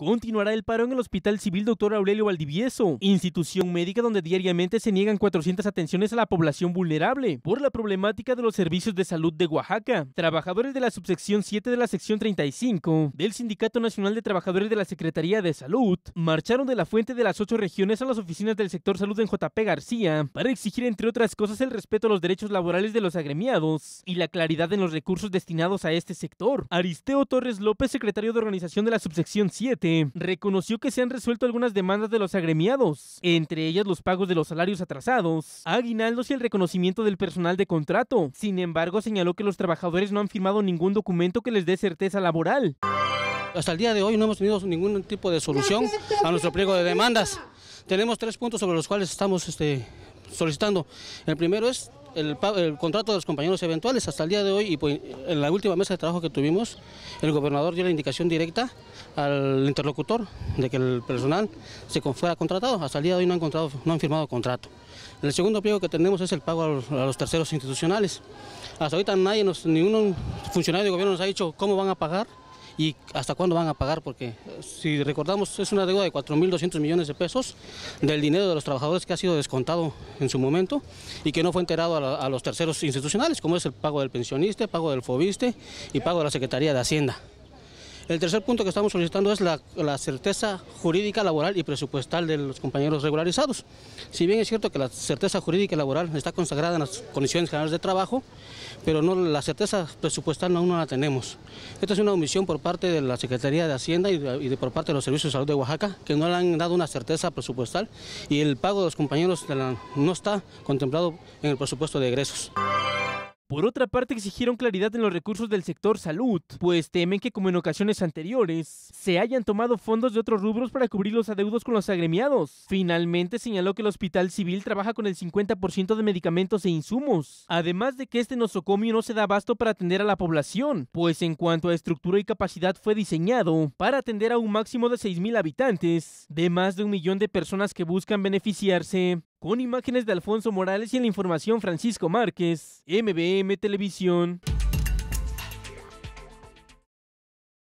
Continuará el paro en el Hospital Civil Doctor Aurelio Valdivieso, institución médica donde diariamente se niegan 400 atenciones a la población vulnerable por la problemática de los servicios de salud de Oaxaca. Trabajadores de la subsección 7 de la sección 35 del Sindicato Nacional de Trabajadores de la Secretaría de Salud marcharon de la fuente de las ocho regiones a las oficinas del sector salud en JP García para exigir, entre otras cosas, el respeto a los derechos laborales de los agremiados y la claridad en los recursos destinados a este sector. Aristeo Torres López, secretario de organización de la subsección 7, reconoció que se han resuelto algunas demandas de los agremiados, entre ellas los pagos de los salarios atrasados, aguinaldos y el reconocimiento del personal de contrato. Sin embargo, señaló que los trabajadores no han firmado ningún documento que les dé certeza laboral. Hasta el día de hoy no hemos tenido ningún tipo de solución a nuestro pliego de demandas. Tenemos tres puntos sobre los cuales estamos este, solicitando. El primero es el, contrato de los compañeros eventuales hasta el día de hoy y pues, en la última mesa de trabajo que tuvimos, el gobernador dio la indicación directa al interlocutor de que el personal se fuera contratado. Hasta el día de hoy no han, no han firmado contrato. El segundo pliego que tenemos es el pago a los, terceros institucionales. Hasta ahorita nadie, ni un funcionario de gobierno nos ha dicho cómo van a pagar y hasta cuándo van a pagar, porque eh, si recordamos es una deuda de 4.200 millones de pesos del dinero de los trabajadores que ha sido descontado en su momento y que no fue enterado a, los terceros institucionales, como es el pago del pensionista, pago del fobiste y pago de la Secretaría de Hacienda. El tercer punto que estamos solicitando es la, certeza jurídica laboral y presupuestal de los compañeros regularizados. Si bien es cierto que la certeza jurídica y laboral está consagrada en las condiciones generales de trabajo, pero no la certeza presupuestal aún no la tenemos. Esta es una omisión por parte de la Secretaría de Hacienda y, por parte de los Servicios de Salud de Oaxaca, que no le han dado una certeza presupuestal y el pago de los compañeros no está contemplado en el presupuesto de egresos. Por otra parte, exigieron claridad en los recursos del sector salud, pues temen que, como en ocasiones anteriores, se hayan tomado fondos de otros rubros para cubrir los adeudos con los agremiados. Finalmente, señaló que el Hospital Civil trabaja con el 50% de medicamentos e insumos, además de que este nosocomio no se da abasto para atender a la población, pues en cuanto a estructura y capacidad fue diseñado para atender a un máximo de 6.000 habitantes, de más de un millón de personas que buscan beneficiarse con imágenes de Alfonso Morales y en la información Francisco Márquez, MBM Televisión.